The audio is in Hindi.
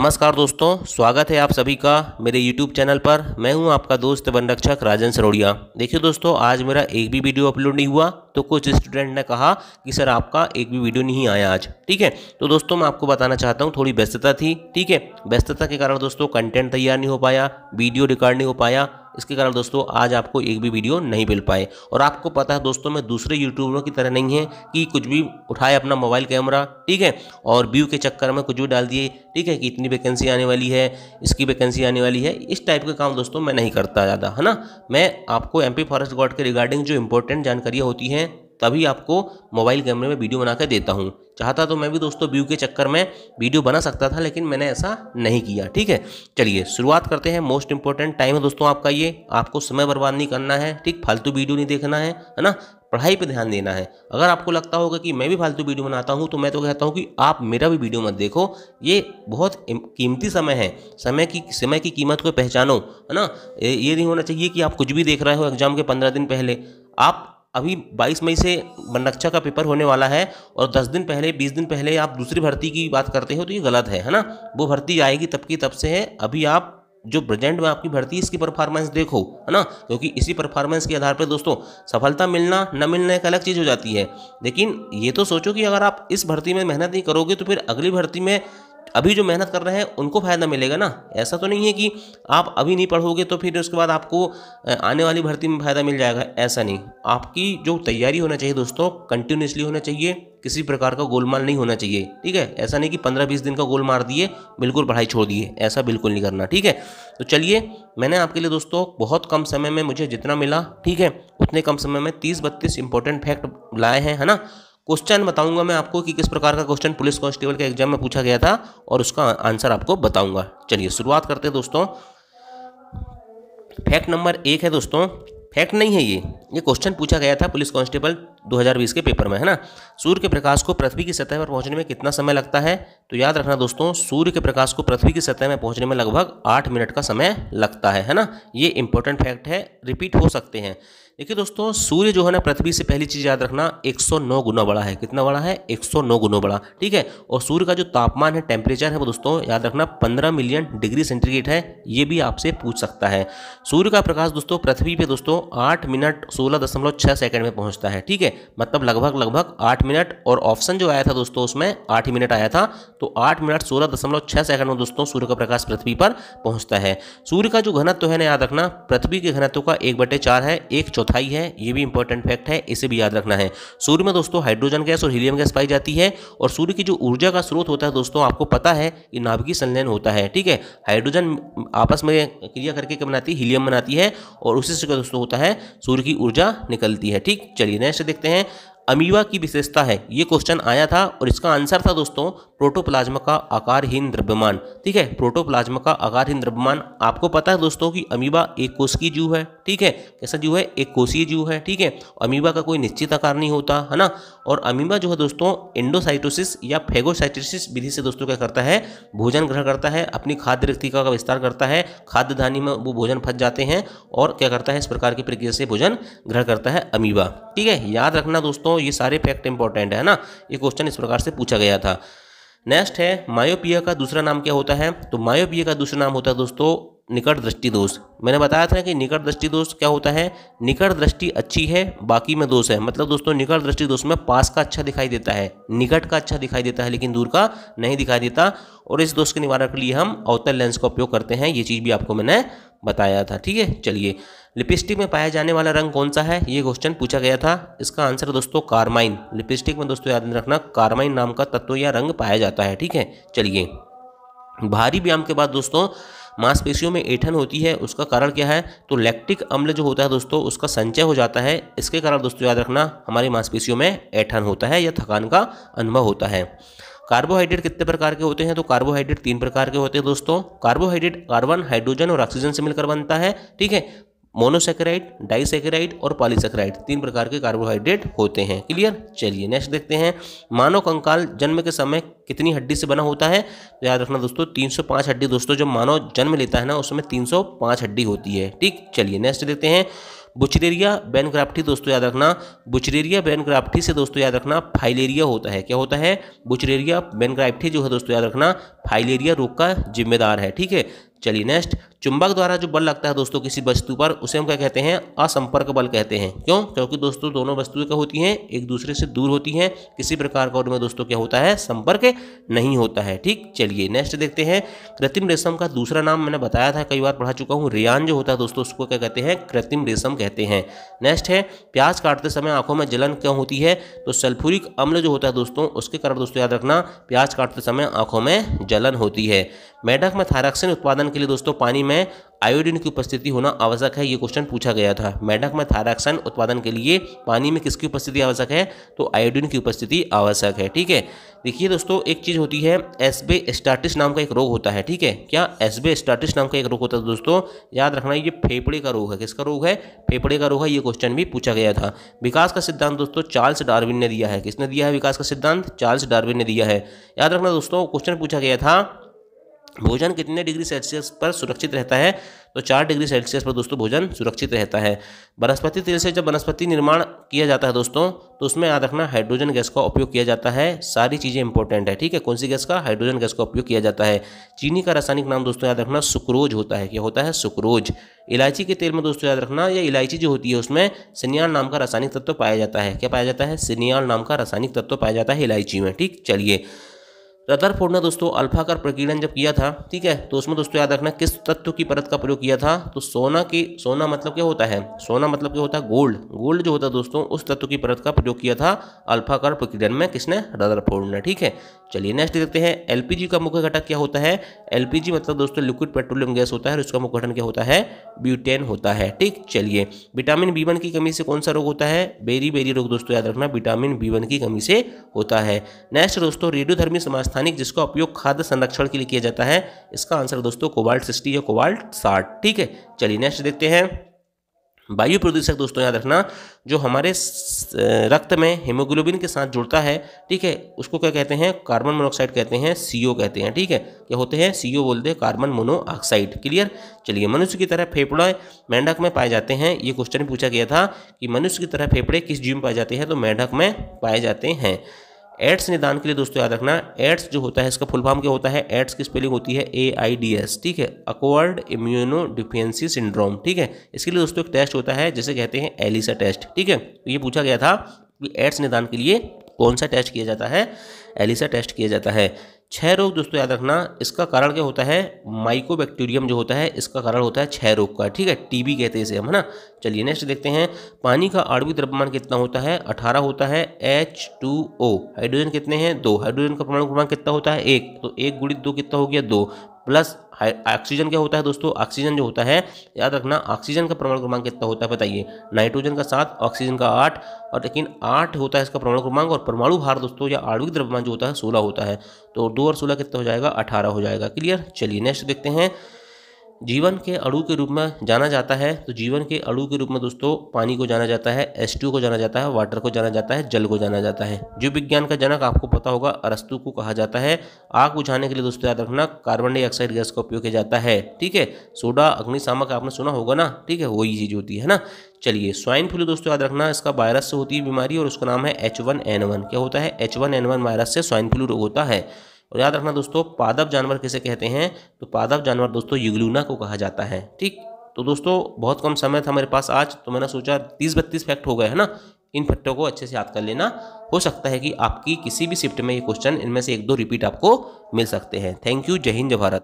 नमस्कार दोस्तों स्वागत है आप सभी का मेरे YouTube चैनल पर मैं हूं आपका दोस्त वन रक्षक राजन सरोड़िया देखिए दोस्तों आज मेरा एक भी वीडियो अपलोड नहीं हुआ तो कुछ स्टूडेंट ने कहा कि सर आपका एक भी वीडियो नहीं आया आज ठीक है तो दोस्तों मैं आपको बताना चाहता हूँ थोड़ी व्यस्तता थी ठीक है व्यस्तता के कारण दोस्तों कंटेंट तैयार नहीं हो पाया वीडियो रिकॉर्ड नहीं हो पाया इसके कारण दोस्तों आज आपको एक भी वीडियो नहीं मिल पाए और आपको पता है दोस्तों मैं दूसरे यूट्यूबरों की तरह नहीं है कि कुछ भी उठाए अपना मोबाइल कैमरा ठीक है और व्यू के चक्कर में कुछ भी डाल दिए ठीक है कि इतनी वैकेंसी आने वाली है इसकी वैकेंसी आने वाली है इस टाइप के काम दोस्तों मैं नहीं करता ज़्यादा है ना मैं आपको एम फॉरेस्ट गार्ड के रिगार्डिंग जो इंपॉर्टेंट जानकारियाँ होती हैं तभी आपको मोबाइल कैमरे में वीडियो बना कर देता हूँ चाहता तो मैं भी दोस्तों व्यू के चक्कर में वीडियो बना सकता था लेकिन मैंने ऐसा नहीं किया ठीक है चलिए शुरुआत करते हैं मोस्ट इंपॉर्टेंट टाइम है दोस्तों आपका ये आपको समय बर्बाद नहीं करना है ठीक फालतू वीडियो नहीं देखना है है ना पढ़ाई पे ध्यान देना है अगर आपको लगता होगा कि मैं भी फालतू वीडियो बनाता हूँ तो मैं तो कहता हूँ कि आप मेरा भी वीडियो मत देखो ये बहुत कीमती समय है समय की समय की कीमत को पहचानो है ना ये नहीं होना चाहिए कि आप कुछ भी देख रहे हो एग्जाम के पंद्रह दिन पहले आप अभी 22 मई से नक्शा का पेपर होने वाला है और 10 दिन पहले 20 दिन पहले आप दूसरी भर्ती की बात करते हो तो ये गलत है है ना वो भर्ती आएगी तब की तब से है अभी आप जो प्रेजेंट में आपकी भर्ती इसकी परफॉर्मेंस देखो है ना क्योंकि इसी परफॉर्मेंस के आधार पर दोस्तों सफलता मिलना न मिलना एक अलग चीज़ हो जाती है लेकिन ये तो सोचो कि अगर आप इस भर्ती में मेहनत नहीं करोगे तो फिर अगली भर्ती में अभी जो मेहनत कर रहे हैं उनको फ़ायदा मिलेगा ना ऐसा तो नहीं है कि आप अभी नहीं पढ़ोगे तो फिर उसके बाद आपको आने वाली भर्ती में फ़ायदा मिल जाएगा ऐसा नहीं आपकी जो तैयारी होना चाहिए दोस्तों कंटिन्यूसली होना चाहिए किसी प्रकार का गोलमाल नहीं होना चाहिए ठीक है ऐसा नहीं कि पंद्रह बीस दिन का गोल मार दिए बिल्कुल पढ़ाई छोड़ दिए ऐसा बिल्कुल नहीं करना ठीक है तो चलिए मैंने आपके लिए दोस्तों बहुत कम समय में मुझे जितना मिला ठीक है उतने कम समय में तीस बत्तीस इंपॉर्टेंट फैक्ट लाए हैं है ना क्वेश्चन बताऊंगा मैं आपको कि किस प्रकार का क्वेश्चन पुलिस कांस्टेबल के एग्जाम में पूछा गया था और उसका आंसर आपको बताऊंगा चलिए शुरुआत करते हैं दोस्तों फैक्ट नंबर एक है दोस्तों फैक्ट नहीं है ये ये क्वेश्चन पूछा गया था पुलिस कांस्टेबल 2020 के पेपर में है ना सूर्य के प्रकाश को पृथ्वी की सतह पर पहुंचने में कितना समय लगता है तो याद रखना दोस्तों सूर्य के प्रकाश को पृथ्वी की सतह में पहुंचने में लगभग आठ मिनट का समय लगता है है ना ये इंपॉर्टेंट फैक्ट है रिपीट हो सकते हैं देखिए दोस्तों सूर्य जो है ना पृथ्वी से पहली चीज़ याद रखना 109 गुना बड़ा है कितना बड़ा है 109 गुना बड़ा ठीक है और सूर्य का जो तापमान है टेम्परेचर है वो दोस्तों याद रखना 15 मिलियन डिग्री सेंटीग्रेड है ये भी आपसे पूछ सकता है सूर्य का प्रकाश दोस्तों पृथ्वी पे दोस्तों 8 मिनट सोलह दशमलव छह सेकेंड में पहुंचता है ठीक है मतलब लगभग लगभग आठ मिनट और ऑप्शन जो आया था दोस्तों उसमें आठ मिनट आया था तो आठ मिनट सोलह दशमलव छह सेकेंड में दोस्तों सूर्य का प्रकाश पृथ्वी पर पहुंचता है सूर्य का जो घनत्व है ना याद रखना पृथ्वी के घनत्व का एक बटे चार है एक चौथाई है ये भी इंपॉर्टेंट फैक्ट है इसे भी याद रखना है सूर्य में दोस्तों हाइड्रोजन गैस और हीलियम गैस पाई जाती है और सूर्य की जो ऊर्जा का स्रोत होता है दोस्तों आपको पता है कि नाभिकीय संलयन होता है ठीक है हाइड्रोजन आपस में क्रिया करके क्या बनाती है हीलियम बनाती है और उसी से दोस्तों होता है सूर्य की ऊर्जा निकलती है ठीक चलिए नेक्स्ट देखते हैं अमीवा की विशेषता है ये क्वेश्चन आया था और इसका आंसर था दोस्तों प्रोटोप्लाज्मा का आकारहीन द्रव्यमान ठीक है प्रोटोप्लाज्मा का आकारहीन द्रव्यमान आपको पता है दोस्तों कि अमीवा एक कोशिकीय जीव है ठीक है कैसा जीव है एक कोशीय जीव है ठीक है अमीबा का कोई निश्चित आकार नहीं होता है ना और अमीबा जो है दोस्तों एंडोसाइटोसिस या फेगोसाइटोसिस विधि से दोस्तों क्या करता है भोजन ग्रहण करता है अपनी खाद्य रिक्तिका का विस्तार करता है खाद्य धानी में वो भोजन फंस जाते हैं और क्या करता है इस प्रकार की प्रक्रिया से भोजन ग्रहण करता है अमीबा ठीक है याद रखना दोस्तों ये सारे फैक्ट इंपॉर्टेंट है ना ये क्वेश्चन इस प्रकार से पूछा गया था नेक्स्ट है मायोपिया का दूसरा नाम क्या होता है तो मायोपिया का दूसरा नाम होता है दोस्तों निकट दृष्टि दोष मैंने बताया था कि निकट दृष्टि दोष क्या होता है निकट दृष्टि अच्छी है बाकी में दोष है मतलब दोस्तों निकट दृष्टि दोष में पास का अच्छा दिखाई देता है निकट का अच्छा दिखाई देता है लेकिन दूर का नहीं दिखाई देता और इस दोष के निवारण के लिए हम अवतल लेंस का उपयोग करते हैं ये चीज़ भी आपको मैंने बताया था ठीक है चलिए लिपस्टिक में पाया जाने वाला रंग कौन सा है ये क्वेश्चन पूछा गया था इसका आंसर दोस्तों कार्माइन लिपस्टिक में दोस्तों याद रखना कार्माइन नाम का तत्व या रंग पाया जाता है ठीक है चलिए भारी व्यायाम के बाद दोस्तों मांसपेशियों में ऐठन होती है उसका कारण क्या है तो लैक्टिक अम्ल जो होता है दोस्तों उसका संचय हो जाता है इसके कारण दोस्तों याद रखना हमारी मांसपेशियों में ऐठन होता है या थकान का अनुभव होता है कार्बोहाइड्रेट कितने प्रकार के होते हैं तो कार्बोहाइड्रेट तीन प्रकार के होते हैं दोस्तों कार्बोहाइड्रेट कार्बन हाइड्रोजन और ऑक्सीजन से मिलकर बनता है ठीक है मोनोसेक्राइड डाइसेक्राइड और पॉलीसेक्राइड तीन प्रकार के कार्बोहाइड्रेट होते हैं क्लियर चलिए नेक्स्ट देखते हैं मानव कंकाल जन्म के समय कितनी हड्डी से बना होता है तो याद रखना दोस्तों 305 हड्डी दोस्तों जब मानव जन्म लेता है ना उसमें 305 हड्डी होती है ठीक चलिए नेक्स्ट देखते हैं बुचरेरिया बैनक्राफ्टी दोस्तों याद रखना बुचरेरिया बैनक्राफ्टी से दोस्तों याद रखना फाइलेरिया होता है क्या होता है बुचरेरिया बैनक्राफ्टी जो है दोस्तों याद रखना फाइलेरिया रोग का जिम्मेदार है ठीक है चलिए नेक्स्ट चुंबक द्वारा जो बल लगता है दोस्तों किसी वस्तु पर उसे हम क्या कहते हैं असंपर्क बल कहते हैं क्यों क्योंकि दोस्तों दोनों वस्तुएं क्या होती हैं एक दूसरे से दूर होती हैं किसी प्रकार का उनमें दोस्तों क्या होता है संपर्क नहीं होता है ठीक चलिए नेक्स्ट देखते हैं कृत्रिम रेशम का दूसरा नाम मैंने बताया था कई बार पढ़ा चुका हूँ रियान जो होता है दोस्तों उसको क्या कहते हैं कृत्रिम रेशम कहते कहते हैं नेक्स्ट है प्याज काटते समय आंखों में जलन क्यों होती है तो सल्फ्यूरिक अम्ल जो होता है दोस्तों उसके कारण दोस्तों याद रखना प्याज काटते समय आंखों में जलन होती है मेढक में थायरॉक्सिन उत्पादन के लिए दोस्तों पानी में आयोडीन की उपस्थिति होना आवश्यक है ये क्वेश्चन पूछा गया था मेढक में थायरॉक्सिन उत्पादन के लिए पानी में किसकी उपस्थिति आवश्यक है तो आयोडीन की उपस्थिति आवश्यक है ठीक है देखिए दोस्तों एक चीज़ होती है एसबे स्टार्टिस नाम का एक रोग होता है ठीक है क्या एसबे स्टार्टिस नाम का एक रोग होता है दोस्तों याद रखना ये फेफड़े का रोग है किसका रोग है फेफड़े का रोग है ये क्वेश्चन भी पूछा गया था विकास का सिद्धांत दोस्तों चार्ल्स डार्विन ने दिया है किसने दिया है विकास का सिद्धांत चार्ल्स डार्विन ने दिया है याद रखना दोस्तों क्वेश्चन पूछा गया था भोजन कितने डिग्री सेल्सियस पर सुरक्षित रहता है तो चार डिग्री सेल्सियस पर दोस्तों भोजन सुरक्षित रहता है वनस्पति तेल से जब वनस्पति निर्माण किया जाता है दोस्तों तो उसमें याद रखना हाइड्रोजन गैस का उपयोग किया जाता है सारी चीज़ें इंपॉर्टेंट है ठीक है कौन सी गैस का हाइड्रोजन गैस का उपयोग किया जाता है चीनी का रासायनिक नाम दोस्तों याद रखना सुक्रोज होता है क्या होता है सुक्रोज इलायची के तेल में दोस्तों याद रखना या इलायची जो होती है उसमें सिनियाल नाम का रासायनिक तत्व पाया जाता है क्या पाया जाता है सिनियाल नाम का रासायनिक तत्व पाया जाता है इलायची में ठीक चलिए रदरफोर्ड ने दोस्तों अल्फा का प्रकीर्णन जब किया था ठीक है तो उसमें दोस्तों याद रखना किस तत्व की परत का प्रयोग किया था तो सोना की सोना मतलब क्या होता है सोना मतलब क्या होता है गोल्ड गोल्ड जो होता है दोस्तों उस तत्व की परत का प्रयोग किया था अल्फाकार प्रकीर्णन में किसने रदरफोर्ड ने ठीक है चलिए नेक्स्ट देखते हैं एलपीजी का मुख्य घटक क्या होता है एलपीजी मतलब दोस्तों लिक्विड पेट्रोलियम गैस होता है और उसका मुख्य घटन क्या होता है ब्यूटेन होता है ठीक चलिए विटामिन बी की कमी से कौन सा रोग होता है बेरी बेरी रोग दोस्तों याद रखना विटामिन बी की कमी से होता है नेक्स्ट दोस्तों रेडियोधर्मी समाज स्थानिक जिसका उपयोग खाद्य संरक्षण के लिए किया जाता है इसका आंसर दोस्तों कोबाल्ट सिक्सटी या कोबाल्ट साठ ठीक है चलिए नेक्स्ट देखते हैं वायु प्रदूषक दोस्तों याद रखना जो हमारे रक्त में हीमोग्लोबिन के साथ जुड़ता है ठीक है उसको क्या कहते हैं कार्बन मोनोऑक्साइड कहते हैं सीओ कहते हैं ठीक है क्या होते हैं सीओ बोलते हैं कार्बन मोनोऑक्साइड क्लियर चलिए मनुष्य की तरह फेफड़े मेंढक में पाए जाते हैं ये क्वेश्चन पूछा गया था कि मनुष्य की तरह फेफड़े किस जीव में पाए जाते हैं तो मेंढक में पाए जाते हैं एड्स निदान के लिए दोस्तों याद रखना एड्स जो होता है इसका फुल फॉर्म क्या होता है एड्स की स्पेलिंग होती है ए आई डी एस ठीक है अकवर्ड इम्यूनो डिफियंसी सिंड्रोम ठीक है इसके लिए दोस्तों एक टेस्ट होता है जिसे कहते हैं एलिसा टेस्ट ठीक है तो ये पूछा गया था कि एड्स निदान के लिए कौन सा टेस्ट किया जाता है एलिसा टेस्ट किया जाता है क्षय रोग दोस्तों याद रखना इसका कारण क्या होता है माइकोबैक्टीरियम जो होता है इसका कारण होता है क्षय रोग का ठीक है टीबी कहते हैं इसे हम है ना चलिए नेक्स्ट देखते हैं पानी का आणविक द्रव्यमान कितना होता है अठारह होता है एच टू ओ हाइड्रोजन कितने हैं दो हाइड्रोजन का परमाणु क्रमांक कितना होता है एक तो एक गुणित दो कितना हो गया दो प्लस ऑक्सीजन क्या होता है दोस्तों ऑक्सीजन जो होता है याद रखना ऑक्सीजन का प्रमाण क्रमांक कितना होता है बताइए नाइट्रोजन का सात ऑक्सीजन का आठ और लेकिन आठ होता है इसका प्रमाण क्रमांक और परमाणु भार दोस्तों या आणविक द्रव्यमान जो होता है सोलह होता है तो दो और सोलह कितना हो जाएगा अठारह हो जाएगा क्लियर चलिए नेक्स्ट देखते हैं जीवन के अणु के रूप में जाना जाता है तो जीवन के अणु के रूप में दोस्तों पानी को जाना जाता है एस को जाना जाता है वाटर को जाना जाता है जल को जाना जाता है जीव विज्ञान का जनक आपको पता होगा अरस्तु को कहा जाता है आग बुझाने के लिए दोस्तों याद रखना कार्बन डाइऑक्साइड गैस का उपयोग किया जाता है ठीक है सोडा अग्निशामक आपने सुना होगा ना ठीक है वही चीज़ होती है ना चलिए स्वाइन फ्लू दोस्तों याद रखना इसका वायरस से होती है बीमारी और उसका नाम है एच वन एन वन क्या होता है H one N one virus से स्वाइन फ्लू रोग होता है और याद रखना दोस्तों पादप जानवर किसे कहते हैं तो पादप जानवर दोस्तों युगलूना को कहा जाता है ठीक तो दोस्तों बहुत कम समय था मेरे पास आज तो मैंने सोचा तीस बत्तीस फैक्ट हो गए है ना इन फैक्टों को अच्छे से याद कर लेना हो सकता है कि आपकी किसी भी शिफ्ट में ये क्वेश्चन इनमें से एक दो रिपीट आपको मिल सकते हैं थैंक यू जय हिंद जय भारत